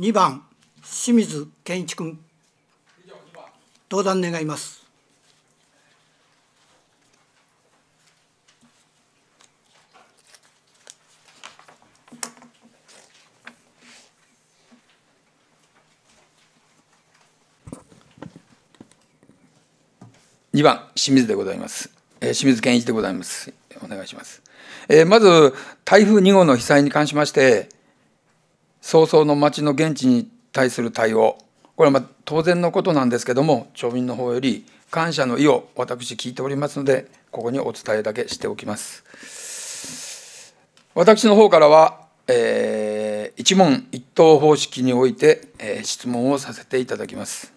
2番清水健一君登壇願います2番、清水でございます。えー、清水健一でございます。お願いします。えー、まず、台風2号の被災に関しまして、早々の町の現地に対する対応これはま当然のことなんですけども町民の方より感謝の意を私聞いておりますのでここにお伝えだけしておきます私の方からは、えー、一問一答方式において、えー、質問をさせていただきます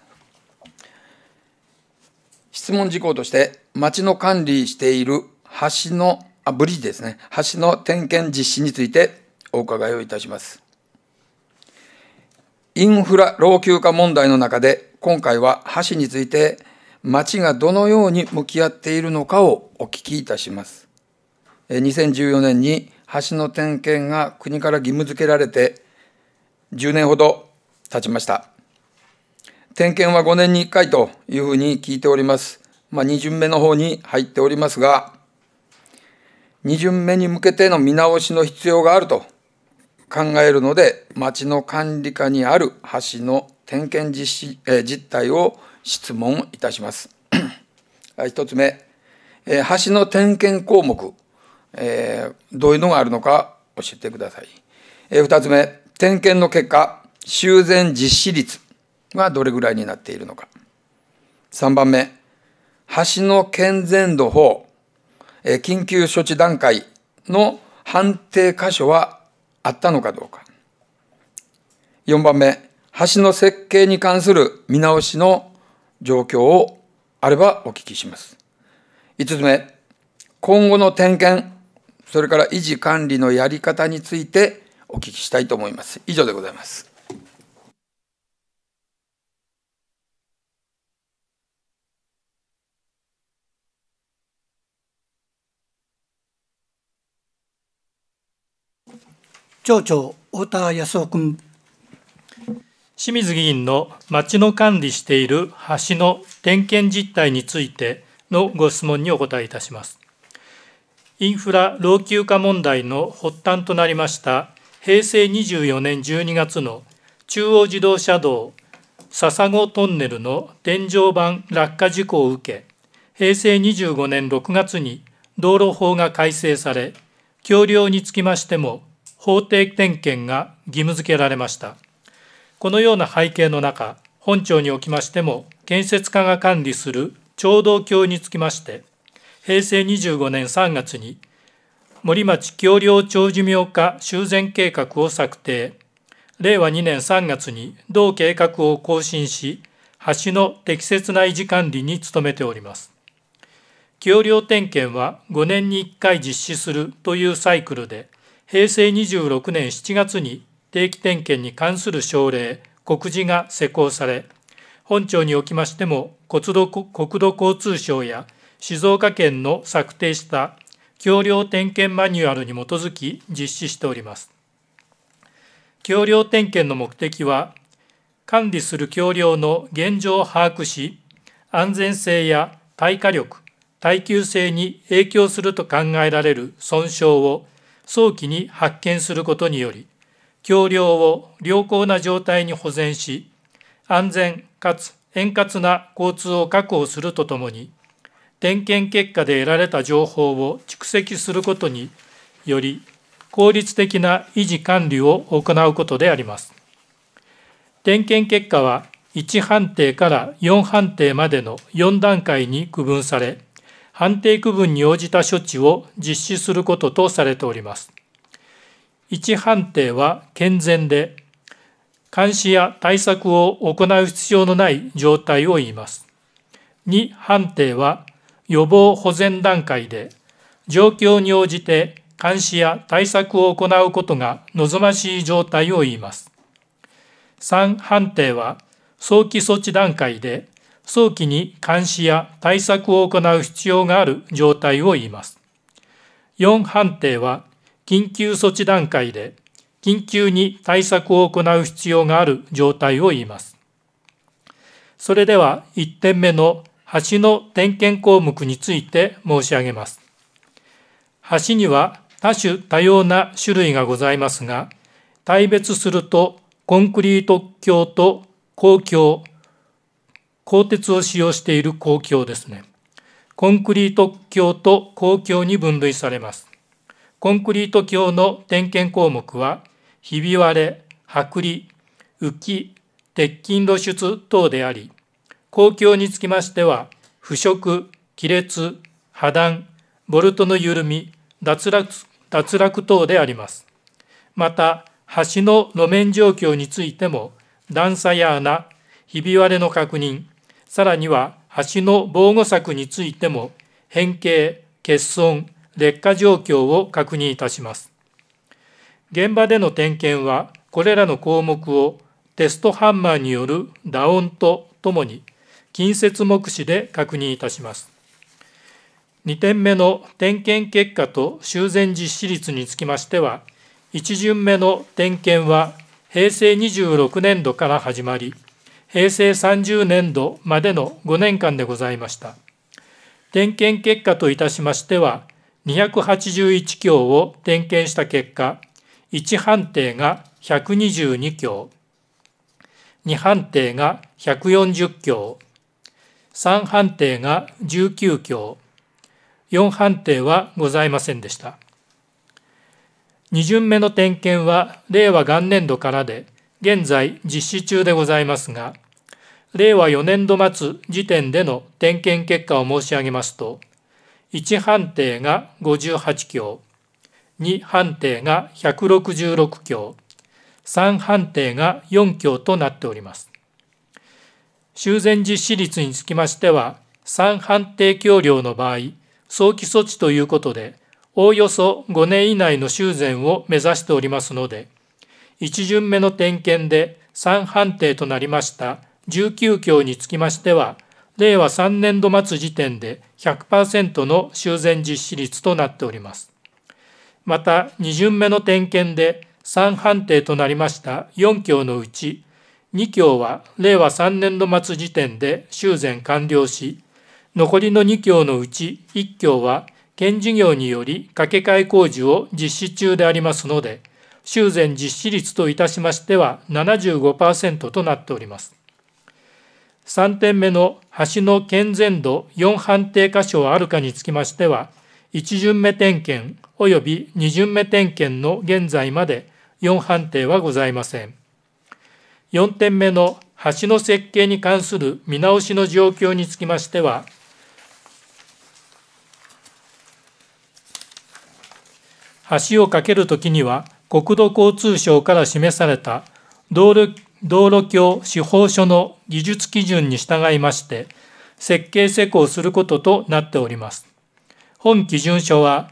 質問事項として町の管理している橋のあブリッジですね橋の点検実施についてお伺いをいたしますインフラ老朽化問題の中で、今回は橋について、町がどのように向き合っているのかをお聞きいたします。2014年に橋の点検が国から義務付けられて、10年ほど経ちました。点検は5年に1回というふうに聞いております。まあ、2巡目の方に入っておりますが、2巡目に向けての見直しの必要があると考えるので町の管理下にある橋の点検実施、え実態を質問いたします。1 つ目、え橋の点検項目、えー、どういうのがあるのか教えてください。え2つ目、点検の結果、修繕実施率がどれぐらいになっているのか。3番目、橋の健全度法、え緊急処置段階の判定箇所はあったのかどうか。4番目、橋の設計に関する見直しの状況をあればお聞きします。5つ目、今後の点検、それから維持管理のやり方についてお聞きしたいと思います。以上でございます。町長太田康夫君清水議員の町の管理している橋の点検実態についてのご質問にお答えいたしますインフラ老朽化問題の発端となりました平成24年12月の中央自動車道笹子トンネルの天井板落下事故を受け平成25年6月に道路法が改正され橋梁につきましても法定点検が義務付けられました。このような背景の中、本庁におきましても、建設課が管理する聴導橋につきまして、平成25年3月に、森町橋梁長寿命化修繕計画を策定、令和2年3月に同計画を更新し、橋の適切な維持管理に努めております。橋梁点検は5年に1回実施するというサイクルで、平成26年7月に定期点検に関する省令、告示が施行され、本庁におきましても国土交通省や静岡県の策定した橋梁点検マニュアルに基づき実施しております。橋梁点検の目的は、管理する橋梁の現状を把握し、安全性や耐火力、耐久性に影響すると考えられる損傷を早期に発見することにより橋梁を良好な状態に保全し安全かつ円滑な交通を確保するとともに点検結果で得られた情報を蓄積することにより効率的な維持管理を行うことであります。点検結果は1判定から4判定までの4段階に区分され判定区分に応じた処置を実施することとされております。1判定は健全で、監視や対策を行う必要のない状態を言います。2判定は予防保全段階で、状況に応じて監視や対策を行うことが望ましい状態を言います。3判定は早期措置段階で、早期に監視や対策を行う必要がある状態を言います。4判定は緊急措置段階で緊急に対策を行う必要がある状態を言います。それでは1点目の橋の点検項目について申し上げます。橋には多種多様な種類がございますが、大別するとコンクリート橋と公橋、鋼鉄を使用している鋼橋ですね。コンクリート橋と鋼橋に分類されます。コンクリート橋の点検項目は、ひび割れ、剥離、浮き、鉄筋露出等であり、鋼橋につきましては、腐食、亀裂、破断、ボルトの緩み、脱落脱落等であります。また、橋の路面状況についても、段差や穴、ひび割れの確認、さらには橋の防護策についても変形、欠損、劣化状況を確認いたします。現場での点検はこれらの項目をテストハンマーによる打音とともに近接目視で確認いたします。2点目の点検結果と修繕実施率につきましては、1巡目の点検は平成26年度から始まり、平成30年度までの5年間でございました。点検結果といたしましては、281橋を点検した結果、1判定が122橋、2判定が140橋、3判定が19橋、4判定はございませんでした。2巡目の点検は令和元年度からで、現在実施中でございますが、令和4年度末時点での点検結果を申し上げますと、1判定が58強、2判定が166強、3判定が4強となっております。修繕実施率につきましては、3判定強量の場合、早期措置ということで、おおよそ5年以内の修繕を目指しておりますので、1巡目の点検で3判定となりました19教につきましては、令和3年度末時点で100%の修繕実施率となっております。また、2巡目の点検で3判定となりました4教のうち、2教は令和3年度末時点で修繕完了し、残りの2教のうち1教は県事業により掛け替え工事を実施中でありますので、修繕実施率といたしましては75%となっております。3点目の橋の健全度4判定箇所はあるかにつきましては、1巡目点検及び2巡目点検の現在まで4判定はございません。4点目の橋の設計に関する見直しの状況につきましては、橋を架けるときには、国土交通省から示された道路道路橋司法書の技術基準に従いまして設計施工することとなっております。本基準書は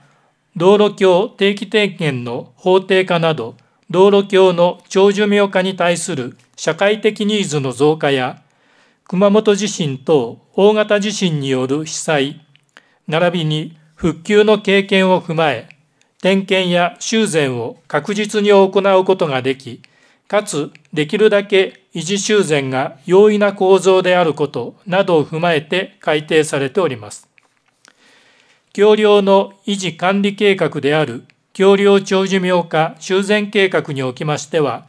道路橋定期点検の法定化など道路橋の長寿命化に対する社会的ニーズの増加や熊本地震等大型地震による被災並びに復旧の経験を踏まえ点検や修繕を確実に行うことができかつできるだけ維持修繕が容易な構造であることなどを踏まえて改定されております。橋梁の維持管理計画である橋梁長寿命化修繕計画におきましては、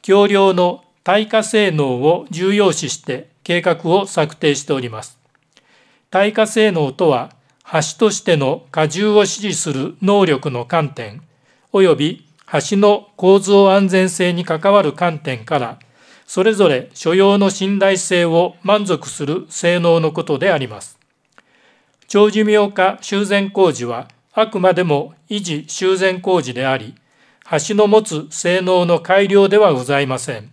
橋梁の耐火性能を重要視して計画を策定しております。耐火性能とは、橋としての荷重を支持する能力の観点、及び橋の構造安全性に関わる観点から、それぞれ所要の信頼性を満足する性能のことであります。長寿命化修繕工事は、あくまでも維持修繕工事であり、橋の持つ性能の改良ではございません。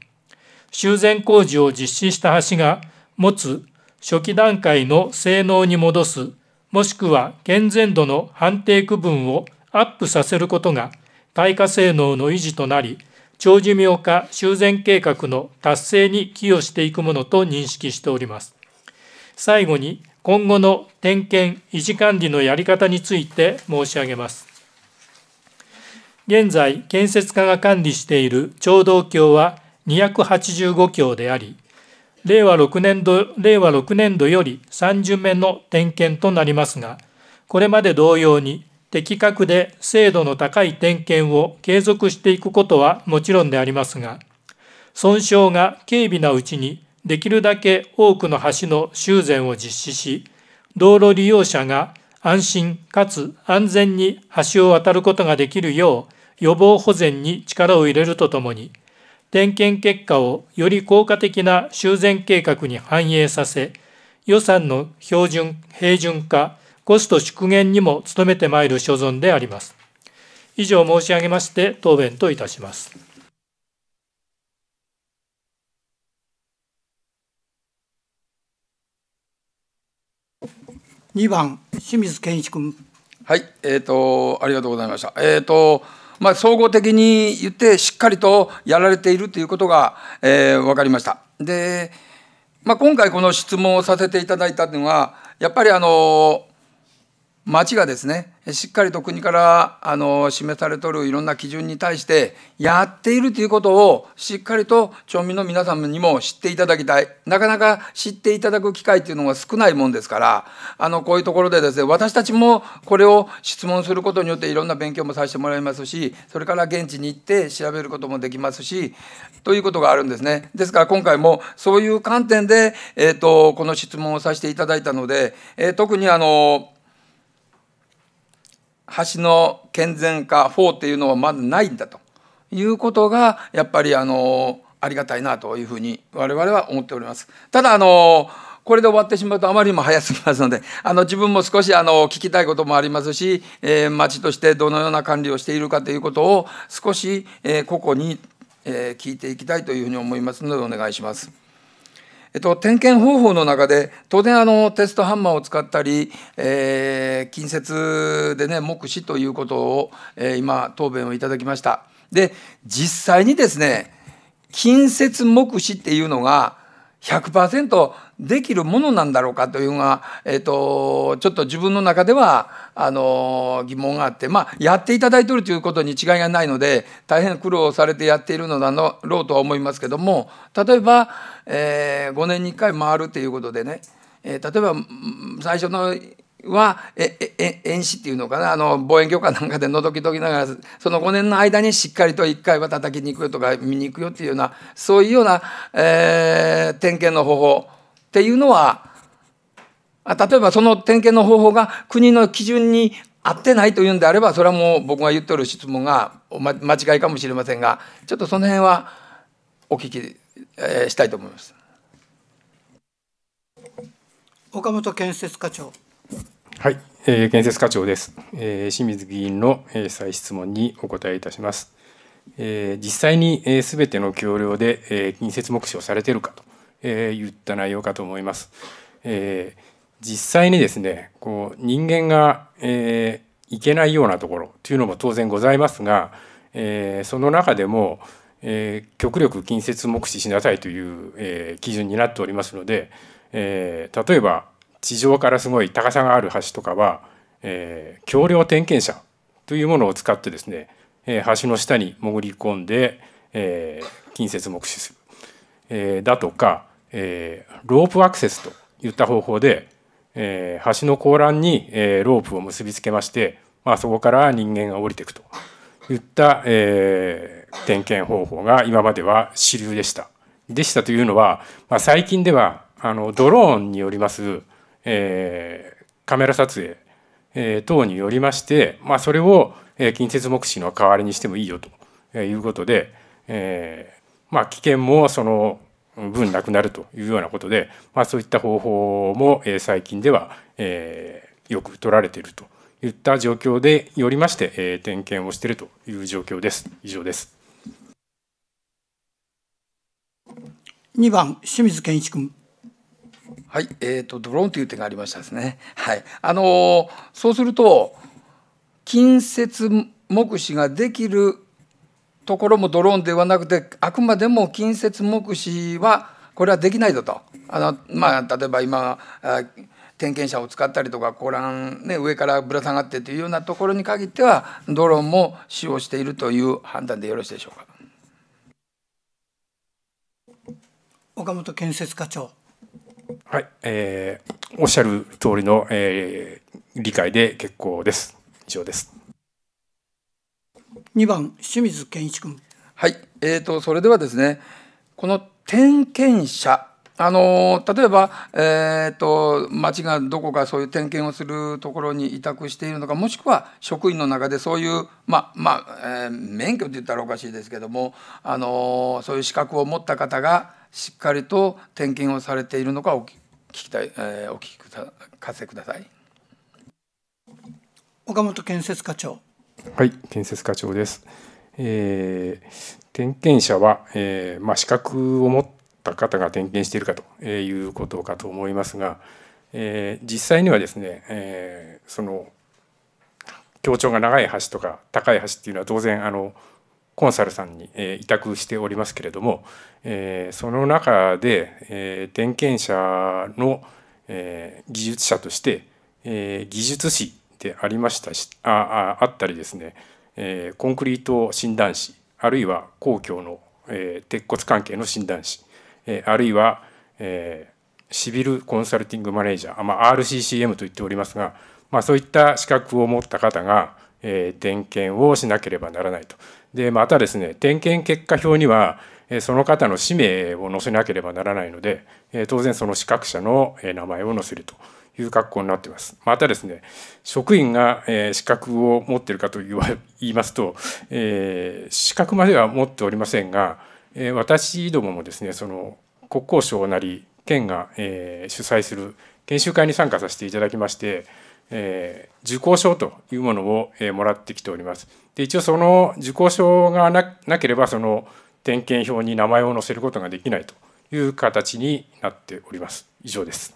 修繕工事を実施した橋が持つ初期段階の性能に戻す、もしくは健全度の判定区分をアップさせることが耐火性能の維持となり長寿命化修繕計画の達成に寄与していくものと認識しております最後に今後の点検維持管理のやり方について申し上げます現在建設課が管理している聴導橋は285橋であり令和6年度令和6年度より3巡目の点検となりますがこれまで同様に的確で精度の高い点検を継続していくことはもちろんでありますが、損傷が軽微なうちにできるだけ多くの橋の修繕を実施し、道路利用者が安心かつ安全に橋を渡ることができるよう予防保全に力を入れるとともに、点検結果をより効果的な修繕計画に反映させ、予算の標準、平準化、コスト縮減にも努めてまいる所存であります。以上申し上げまして答弁といたします。2番清水健一君。はい、えっ、ー、とありがとうございました。えっ、ー、とまあ、総合的に言ってしっかりとやられているということが、えー、分かりました。で、まあ、今回この質問をさせていただいたのはやっぱりあの町がですねしっかりと国からあの示されとるいろんな基準に対してやっているということをしっかりと町民の皆様にも知っていただきたいなかなか知っていただく機会っていうのが少ないもんですからあのこういうところでですね私たちもこれを質問することによっていろんな勉強もさせてもらいますしそれから現地に行って調べることもできますしということがあるんですね。ですから今回もそういう観点で、えーと、とこの質問をさせていただいたので、えー、特にあの橋の健全化4っていうのはまずないんだということがやっぱりあのありがたいなというふうに我々は思っております。ただあのこれで終わってしまうとあまりにも早すぎますのであの自分も少しあの聞きたいこともありますし、えー、町としてどのような管理をしているかということを少し、えー、個々に、えー、聞いていきたいというふうに思いますのでお願いします。えっと、点検方法の中で当然あのテストハンマーを使ったり、えー、近接でね目視ということを、えー、今答弁をいただきました。で実際にですね近接目視っていうのが100%できるものなんだろうかというのが、えーと、とちょっと自分の中ではあの疑問があって、まあ、やっていただいているということに違いがないので大変苦労されてやっているのだろうとは思いますけども例えば、えー、5年に1回回るということでね、えー、例えば最初のはええ遠視っていうのかなあの望遠鏡かなんかでのぞき解きながらその5年の間にしっかりと1回は叩きに行くよとか見に行くよっていうようなそういうような、えー、点検の方法っていうのは例えばその点検の方法が国の基準に合ってないというんであればそれはもう僕が言ってる質問が間違いかもしれませんがちょっとその辺はお聞き、えー、したいと思います。岡本建設課長はい、えー、建設課長です、えー、清水議員の、えー、再質問にお答えいたします。えー、実際に、えー、ての橋梁で、えー、近接目視をされているかと、えー、言った内容かと思います。えー、実際にですねこう人間が、えー、いけないようなところというのも当然ございますが、えー、その中でも、えー、極力近接目視しなさいという、えー、基準になっておりますので、えー、例えば地上からすごい高さがある橋とかは、えー、橋梁点検車というものを使ってですね、えー、橋の下に潜り込んで、えー、近接目視する、えー、だとか、えー、ロープアクセスといった方法で、えー、橋の甲欄に、えー、ロープを結びつけまして、まあ、そこから人間が降りていくといった、えー、点検方法が今までは主流でした。でしたというのは、まあ、最近ではあのドローンによりますえー、カメラ撮影、えー、等によりまして、まあ、それを、えー、近接目視の代わりにしてもいいよということで、えーまあ、危険もその分なくなるというようなことで、まあ、そういった方法も、えー、最近では、えー、よく取られているといった状況でよりまして、えー、点検をしているという状況です。以上です。2番清水健一君。はい、えーと、ドローンという手がありましたですね。はい、あのそうすると近接目視ができるところもドローンではなくてあくまでも近接目視はこれはできないぞとあの、まあ、例えば今点検車を使ったりとかご覧、ね、上からぶら下がってというようなところに限ってはドローンも使用しているという判断でよろしいでしょうか。岡本建設課長はい、えー、おっしゃる通りの、えー、理解で結構です。以上です。2番清水健一君。はい、えーとそれではですね、この点検者あの例えば、えーと、町がどこかそういう点検をするところに委託しているのかもしくは職員の中でそういうまあまあ、えー、免許って言ったらおかしいですけども、あのそういう資格を持った方がしっかりと点検をされているのかお聞きたい、お聞きくだかせください岡本建設課長はい建設課長です、えー、点検者は、えーまあ、資格を持った方が点検しているかということかと思いますが、えー、実際にはですね、えー、その強調が長い橋とか高い橋っていうのは当然あのコンサルさんに、え委託しておりますけれども、えその中で、え点検者の、え技術者として、え技術士でありましたしあああったりですね、えコンクリート診断士あるいは公共の、え鉄骨関係の診断士、えあるいは、えシビルコンサルティングマネージャー、まあ、RCCM と言っておりますが、まあ、そういった資格を持った方が、え点検をしなければならないと。でまたですね点検結果表にはその方の氏名を載せなければならないので当然その資格者の名前を載せるという格好になっています。またですね職員が資格を持っているかと 言いますと資格までは持っておりませんが私どももですねその国交省なり県が主催する研修会に参加させていただきましてえー、受講証というものを、えー、もらってきております。で一応その受講証がななければその点検表に名前を載せることができないという形になっております。以上です。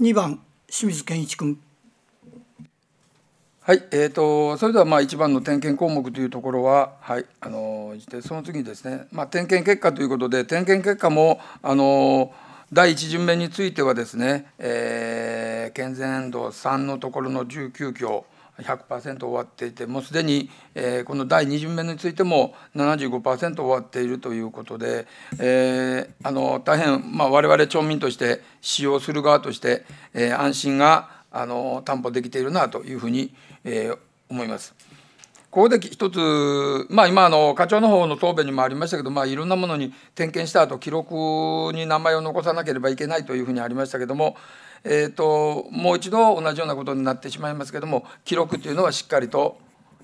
2番清水健一君。はい、えーと、それではまあ1番の点検項目というところは、はい、あのその次にですね、まあ、点検結果ということで点検結果もあのー第1巡目についてはですね、えー、健全度3のところの19票100%終わっていてもうすでに、えー、この第2巡目についても75%終わっているということで、えー、あの大変、まあ、我々町民として使用する側として、えー、安心があの担保できているなというふうに、えー、思います。ここで一つ、まあ、今あの課長の方の答弁にもありましたけど、まあ、いろんなものに点検した後記録に名前を残さなければいけないというふうにありましたけども、えーと、ともう一度同じようなことになってしまいますけども記録というのはしっかりと、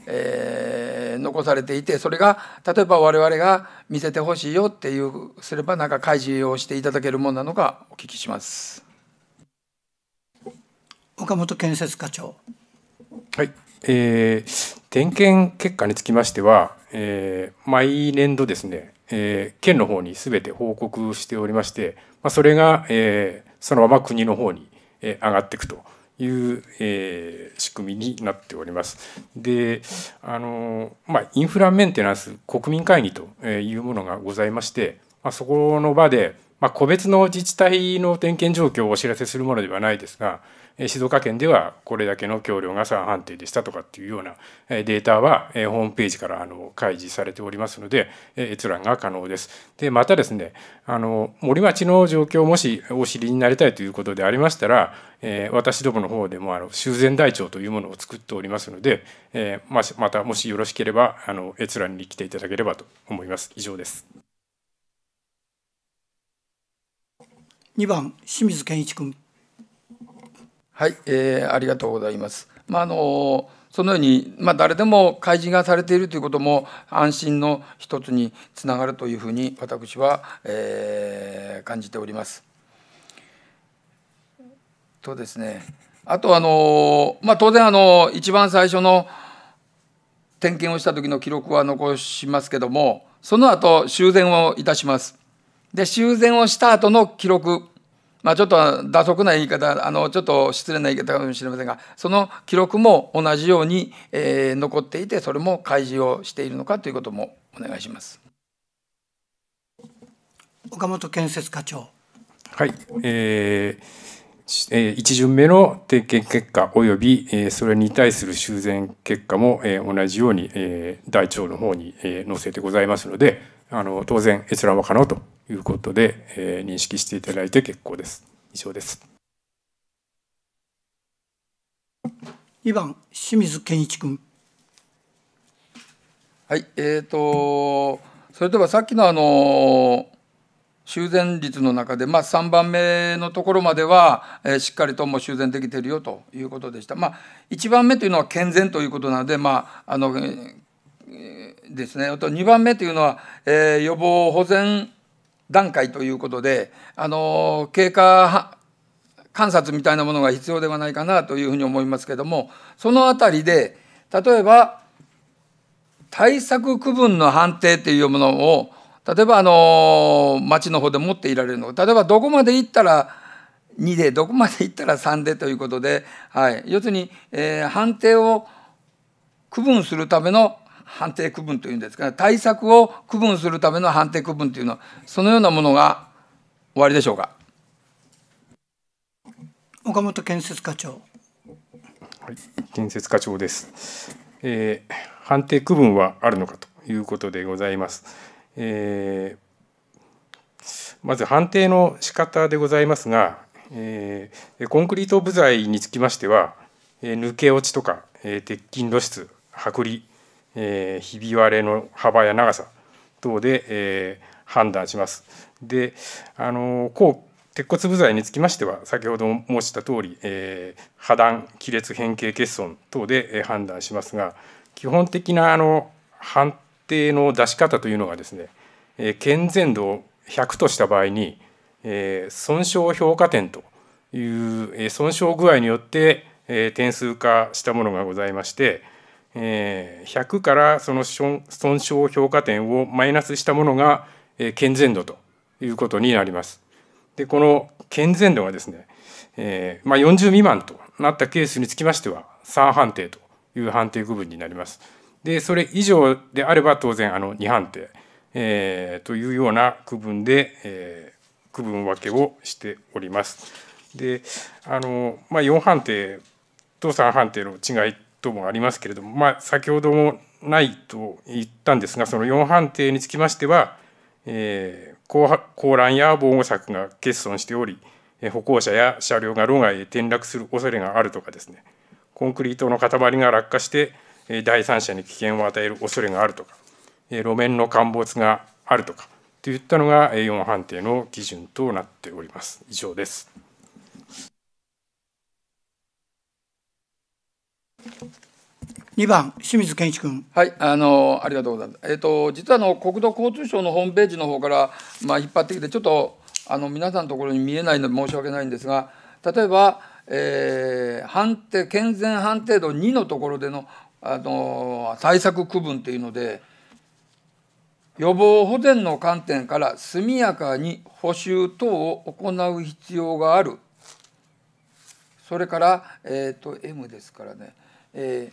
えー、残されていてそれが例えば我々が見せてほしいよっていうすればなんか開示をしていただけるものなのかお聞きします。岡本建設課長はいえー、点検結果につきましては、えー、毎年度ですね、えー、県の方にすべて報告しておりまして、まあ、それが、えー、そのまま国の方に、えー、上がっていくという、えー、仕組みになっております。で、あのまあ、インフラメンテナンス国民会議というものがございまして、まあ、そこの場で、まあ、個別の自治体の点検状況をお知らせするものではないですが、静岡県ではこれだけの橋梁が3判定でしたとかっていうようなデータはホームページからあの開示されておりますので閲覧が可能です。でまたですねあの森町の状況もしお知りになりたいということでありましたら、え私どもの方でもあの修繕台帳というものを作っておりますので、えままたもしよろしければあの閲覧に来ていただければと思います。以上です。2番清水健一君。はい、えー、ありがとうございます。まあ、あのそのように、まあ、誰でも開示がされているということも安心の一つにつながるというふうに私は、えー、感じております。とですねあとあの、まあ、当然あの一番最初の点検をした時の記録は残しますけどもその後修繕をいたします。で修繕をした後の記録まあ、ちょっと打足な言い方あのちょっと失礼な言い方かもしれませんがその記録も同じように、えー、残っていてそれも開示をしているのかということもお願いします。岡本建設課長はい、えー、えー、1巡目の提携結果および、えー、それに対する修繕結果も、えー、同じように、えー、大腸の方に、えー、載せてございますのであの当然閲覧は可能ということで、えー、認識していただいて結構です。以上です。2番清水健一君。はい、えっ、ー、とそれではさっきのあの修繕率の中で、まあ、3番目のところまでは、えー、しっかりとも修繕できているよということでした。まあ、1番目というのは健全ということなので、まああのえー、ですね、あと2番目というのは、えー、予防保全段階ということで、あの経過観察みたいなものが必要ではないかなというふうに思いますけどもそのあたりで例えば対策区分の判定っていうものを例えばあの町の方で持っていられるの例えばどこまで行ったら2でどこまで行ったら3でということで、はい、要するに、えー、判定を区分するための判定区分というんですか対策を区分するための判定区分というのはそのようなものが終わりでしょうか岡本建設課長、はい、建設課長です、えー、判定区分はあるのかということでございます、えー、まず判定の仕方でございますが、えー、コンクリート部材につきましては、えー、抜け落ちとか、えー、鉄筋露出剥離えー、ひび割れの幅や長さ等で、えー、判断します。であの抗鉄骨部材につきましては先ほど申した通り、えー、破断亀裂変形欠損等で、え判断しますが基本的なあの判定の出し方というのがですね、えー、健全度を100とした場合に、えー、損傷評価点という、えー、損傷具合によって、えー、点数化したものがございまして、えー、100からその損傷評価点をマイナスしたものが、えー、健全度ということになります。でこの健全度がですね、えーまあ、40未満となったケースにつきましては3判定という判定区分になります。でそれ以上であれば当然あの2判定、えー、というような区分で、えー、区分分けをしております。であの、まあ、4判定と3判定の違いともありますけれども、まあ、先ほどもないと言ったんですがその4判定につきましては、えー、高乱や防護柵が欠損しており歩行者や車両が路外へ転落する恐れがあるとかですねコンクリートの塊が落下して第三者に危険を与える恐れがあるとか路面の陥没があるとかといったのが4判定の基準となっております。以上です。2番清水健一君はいあのありがとうございます、えーと、実はの国土交通省のホームページの方から、まあ、引っ張ってきてちょっとあの皆さんのところに見えないので申し訳ないんですが例えば、えー、判定健全判定度2のところでのあの対策区分というので予防保全の観点から速やかに補修等を行う必要があるそれから、えーと、と M ですからねえ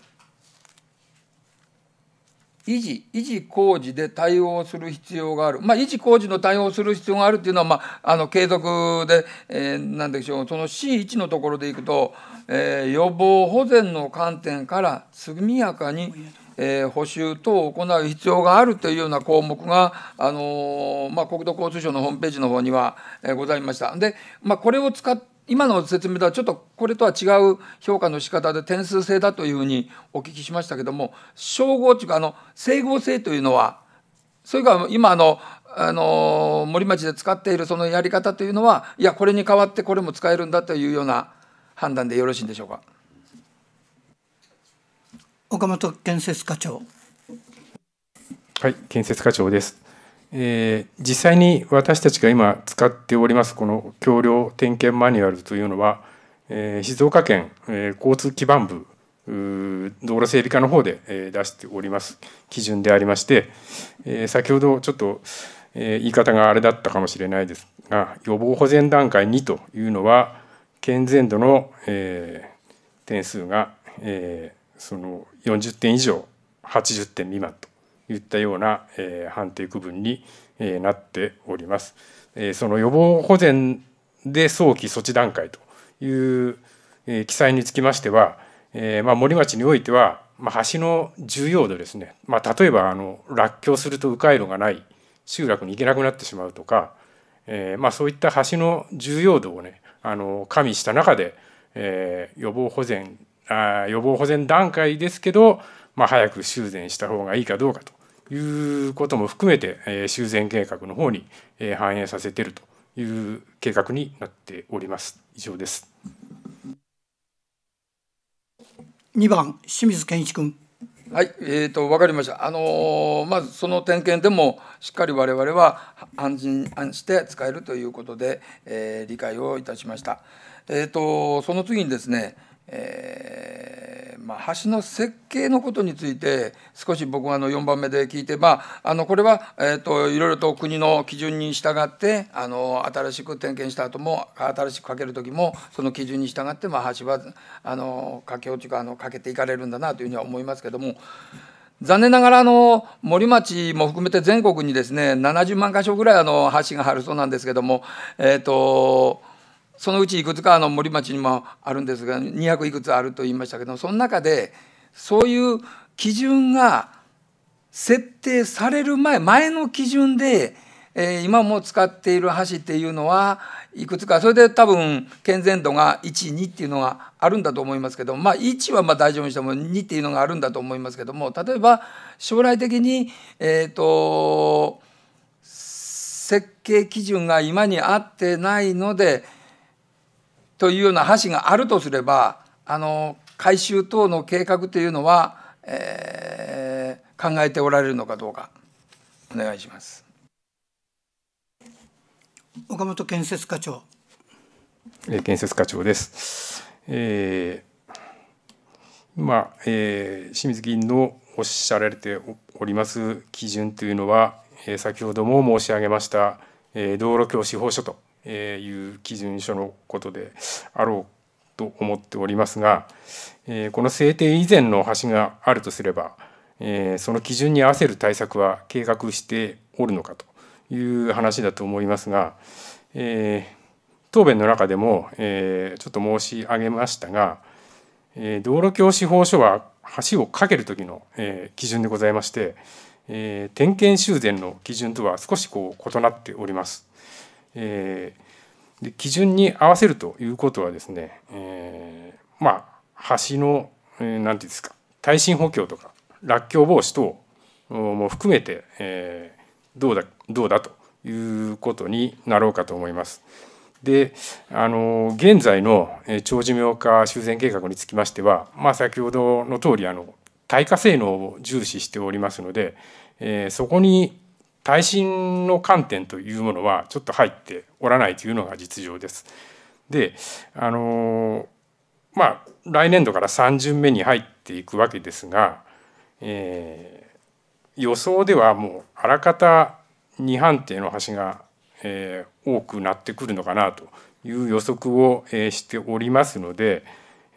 ー、維持維持工事で対応する必要がある、まあ、維持工事の対応する必要があるっていうのは、まあ、あの継続で、えー、なんでしょうその C1 のところでいくと、えー、予防保全の観点から速やかに、えー、補修等を行う必要があるというような項目が、あのー、まあ、国土交通省のホームページの方には、えー、ございました。で、まあ、これを使って今の説明ではちょっとこれとは違う評価の仕方で点数制だというふうにお聞きしましたけども称号というかあの整合性というのはそれから今あのあの森町で使っているそのやり方というのはいやこれに代わってこれも使えるんだというような判断でよろしいんでしょうか。岡本建設課長はい建設課長ですえー、実際に私たちが今使っておりますこの橋梁点検マニュアルというのは、えー、静岡県、えー、交通基盤部道路整備課の方で、えー、出しております基準でありまして、えー、先ほどちょっと、えー、言い方があれだったかもしれないですが予防保全段階2というのは健全度の、えー、点数が、えー、その40点以上80点未満と言ったような、え判定区分に、えなっております。えその予防保全で早期措置段階という、え記載につきましては、えまあ、森町においては、まあ、橋の重要度ですね、まあ、例えばあの落橋すると迂回路がない集落に行けなくなってしまうとか、えーまあ、そういった橋の重要度をねあの加味した中で、えー、予防保全あ予防保全段階ですけど、まあ、早く修繕した方がいいかどうかということも含めて、えー、修繕計画の方に、えー、反映させているという計画になっております。以上です。2番清水健一君。はい、えーと、わかりました、あのー、まずその点検でもしっかり我々は安心安して使えるということで、えー、理解をいたしました、えーとその次にですねえー、まあ、橋の設計のことについて少し僕はあの4番目で聞いて、まあ、あのこれは、えーと、いろいろと国の基準に従ってあの新しく点検した後も新しくかける時もその基準に従って、まあ、橋はあの架け落ちかあのかけていかれるんだなというふうには思いますけども。残念ながらあの森町も含めて全国にですね70万箇所ぐらいあの橋があるそうなんですけども、えーとそのうちいくつかあの森町にもあるんですが200いくつあると言いましたけどその中でそういう基準が設定される前前の基準で、えー、今も使っている橋っていうのはいくつかそれで多分健全度が12っていうのがあるんだと思いますけどまあ1はまあ大丈夫にしても2っていうのがあるんだと思いますけども例えば将来的にえっ、ー、と設計基準が今に合ってないのでというような橋があるとすればあの改修等の計画というのは、えー、考えておられるのかどうかお願いします。岡本建設課長。建設課長です。えー、あえー、清水議員のおっしゃられております基準というのは、えー、先ほども申し上げました、えー、道路橋司法書という基準書のことであろうと思っておりますが、えこの制定以前の橋があるとすれば、えその基準に合わせる対策は計画しておるのかという話だと思いますが、え答弁の中でも、えちょっと申し上げましたが、え道路橋司法書は橋を架ける時の、え基準でございまして、え点検修繕の基準とは少しこう異なっております。えー、で基準に合わせるということはですね、えー、まあ橋の何、えー、て言うんですか耐震補強とか落橋防止等も含めて、えー、どうだどうだということになろうかと思います。であの現在の長寿命化修繕計画につきましては、まあ、先ほどの通りあり耐火性能を重視しておりますので、えー、そこに耐震の観点というものはちょっと入っておらないというのが実情です。であのまあ来年度から3巡目に入っていくわけですが、えー、予想ではもうあらかた2判定の橋が、えー、多くなってくるのかなという予測を、えー、しておりますので、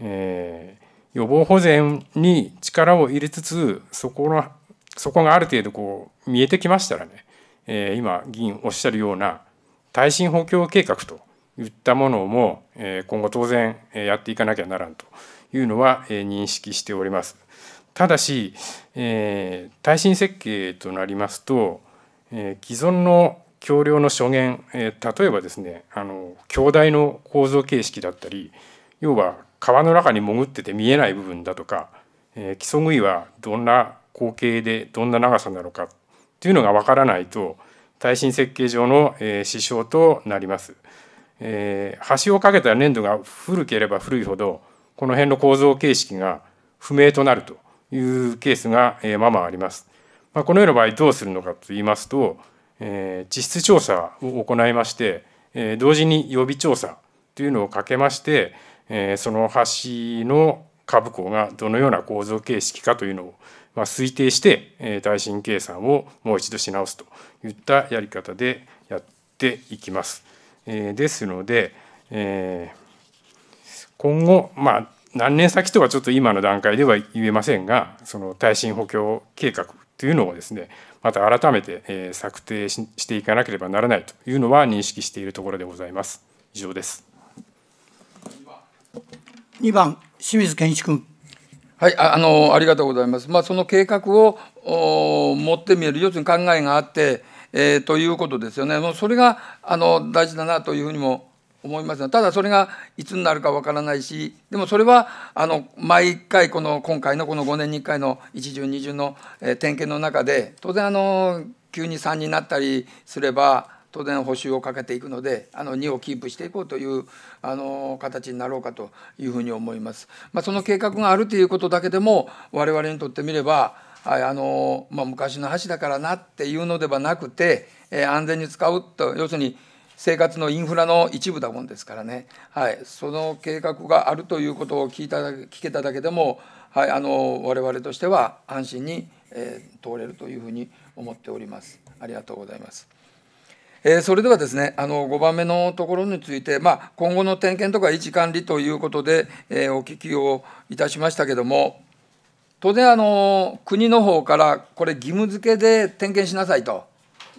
えー、予防保全に力を入れつつそこのそこがある程度こう見えてきましたらね、えー、今議員おっしゃるような耐震補強計画といったものも、えー、今後当然やっていかなきゃならんというのは、え認識しております。ただし、えー、耐震設計となりますと、えー、既存の橋梁の所言、えー、例えばですねあの橋台の構造形式だったり要は川の中に潜ってて見えない部分だとか、えー、基礎杭はどんな口径でどんな長さなのかっていうのがわからないと耐震設計上の、え支障となります、えー、橋をかけた粘土が古ければ古いほどこの辺の構造形式が不明となるというケースが、えー、ままあります、まあ、このような場合どうするのかと言いますと、えー、地質調査を行いまして、えー、同時に予備調査というのをかけまして、えー、その橋の下部構がどのような構造形式かというのを、まあ、推定して、え耐震計算をもう一度し直すといったやり方でやっていきます。えですので、え今後、まあ、何年先とはちょっと今の段階では言えませんがその耐震補強計画というのをですねまた改めて、え策定していかなければならないというのは認識しているところでございます。以上です2番清水健一君はい、あのありがとうございます。まあ、その計画を持ってみる要するに考えがあって、えー、ということですよね。もうそれがあの大事だなというふうにも思いますが、ただそれがいつになるかわからないし、でもそれはあの毎回この今回のこの5年に1回の一巡二巡の、えー、点検の中で、当然あの急に3になったりすれば。当然補修をかけていくのであの2をキープしていこうというあの形になろうかというふうに思います。まあ、その計画があるということだけでも我々にとってみればあのまあ、昔の橋だからなっていうのではなくて、えー、安全に使うと要するに生活のインフラの一部だもんですからね、はい、その計画があるということを聞いた聞けただけでも、はい、あの我々としては安心に、えー、通れるというふうに思っております。ありがとうございます。えー、それではですね、あの5番目のところについて、まあ、今後の点検とか維持管理ということで、えー、お聞きをいたしましたけども、当然あの、国の方からこれ、義務付けで点検しなさいと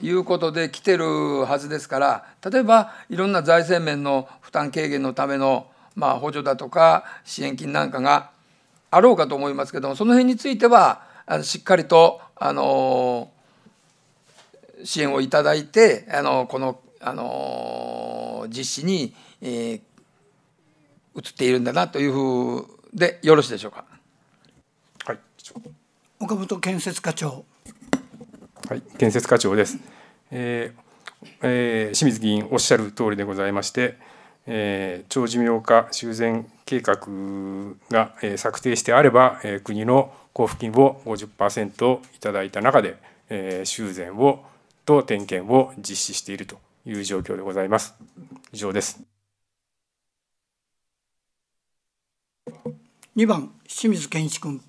いうことで来てるはずですから、例えばいろんな財政面の負担軽減のための、まあ、補助だとか支援金なんかがあろうかと思いますけども、その辺については、あのしっかりとあの支援をいただいてあのこのあの実施に、えー、移っているんだなというふうでよろしいでしょうか。はい、岡本建設課長。はい、建設課長です。えーえー、清水議員おっしゃる通りでございまして、えー、長寿命化修繕計画が、えー、策定してあれば、えー、国の交付金を50%いただいた中で、えー、修繕をと点検を実施しているという状況でございます。以上です。2番清水健一君。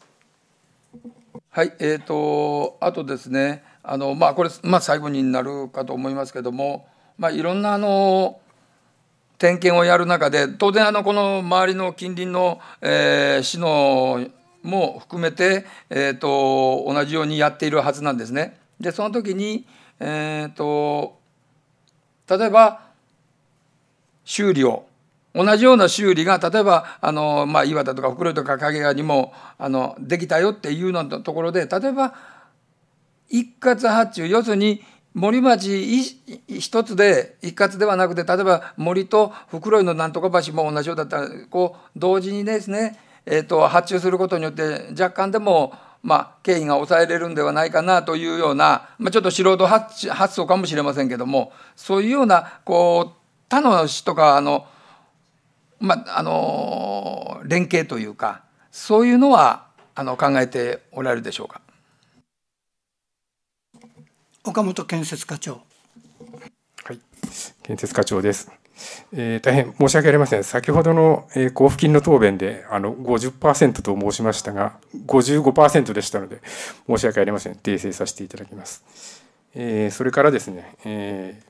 はい、えーと、あとですねあの、まあ、これ、まあ、最後になるかと思いますけども、まあ、いろんなあの点検をやる中で当然あのこの周りの近隣の、えー、市のも含めて、えーと同じようにやっているはずなんですね。でその時にえーと、例えば修理を同じような修理が例えばあの、まあ、岩田とか袋井とか影川にもあのできたよっていうのところで例えば一括発注要するに森町一つで一括ではなくて例えば森と袋井のなんとか橋も同じようだったらこう同時にですね、えーと発注することによって若干でもまあ、経緯が抑えれるんではないかなというような、まあ、ちょっと素人発想かもしれませんけどもそういうようなこう他の市とかあの、まあ、あの連携というかそういうのはあの考えておられるでしょうか。岡本建設課長、はい、建設課長です。えー、大変申し訳ありません。先ほどの、えー、交付金の答弁であの50%と申しましたが、55%でしたので、申し訳ありません。訂正させていただきます。えー、それからですね、え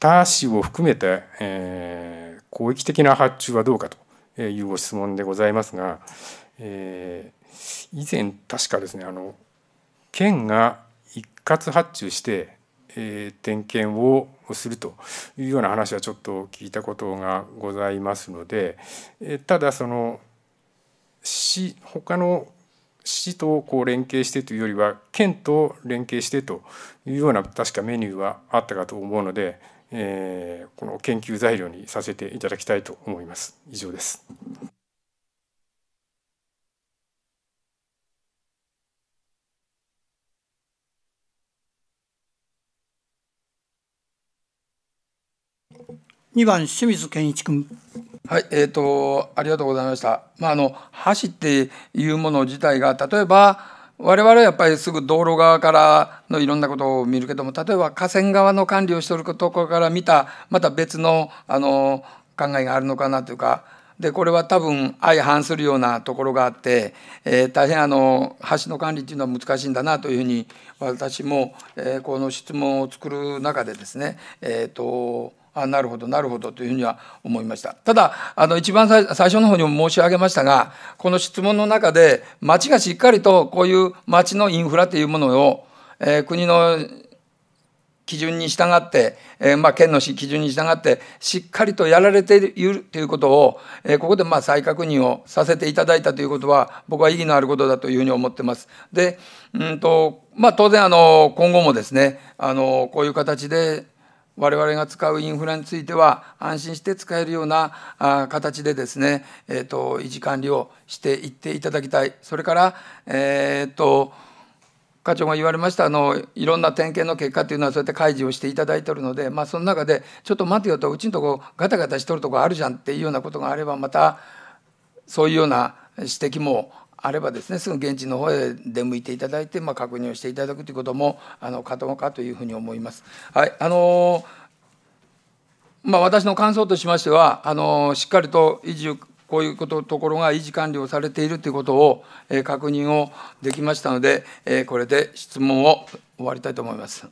他市を含めて、え広域的な発注はどうかというご質問でございますが、え以前確かですね、あの県が一括発注して、え点検をするというような話はちょっと聞いたことがございますので、えただその市他の市とこう連携してというよりは県と連携してというような確かメニューはあったかと思うので、えこの研究材料にさせていただきたいと思います。以上です。2番清水健一君はい、えーと、ありがとうございました、まあ、あの橋っていうもの自体が例えば我々はやっぱりすぐ道路側からのいろんなことを見るけども例えば河川側の管理をしているところから見たまた別のあの考えがあるのかなというかでこれは多分相反するようなところがあって、えー、大変あの橋の管理っていうのは難しいんだなというふうに私も、えー、この質問を作る中でですね、えーとあなるほどなるほどというふうには思いましたただあの一番最初の方にも申し上げましたがこの質問の中で町がしっかりとこういう町のインフラというものを、えー、国の基準に従って、えーまあ、県の基準に従ってしっかりとやられているということを、えー、ここでまあ再確認をさせていただいたということは僕は意義のあることだというふうに思ってます。でうんとまあ、当然あの今後もですねあのこういう形で我々が使うインフラについては安心して使えるような形でですね、えーと、維持管理をしていっていただきたいそれから、えーと、課長が言われましたあのいろんな点検の結果というのはそうやって開示をしていただいておるので、まあ、その中でちょっと待てよとうちのとこガタガタしとるとこあるじゃんっていうようなことがあればまたそういうような指摘もあればですねすぐ現地の方へ出向いていただいて、まあ、確認をしていただくということもあの可能かというふうに思います。はいあのまあ、私の感想としましてはあのしっかりと維持こういうことところが維持管理をされているということを、えー、確認をできましたので、えー、これで質問を終わりたいと思います。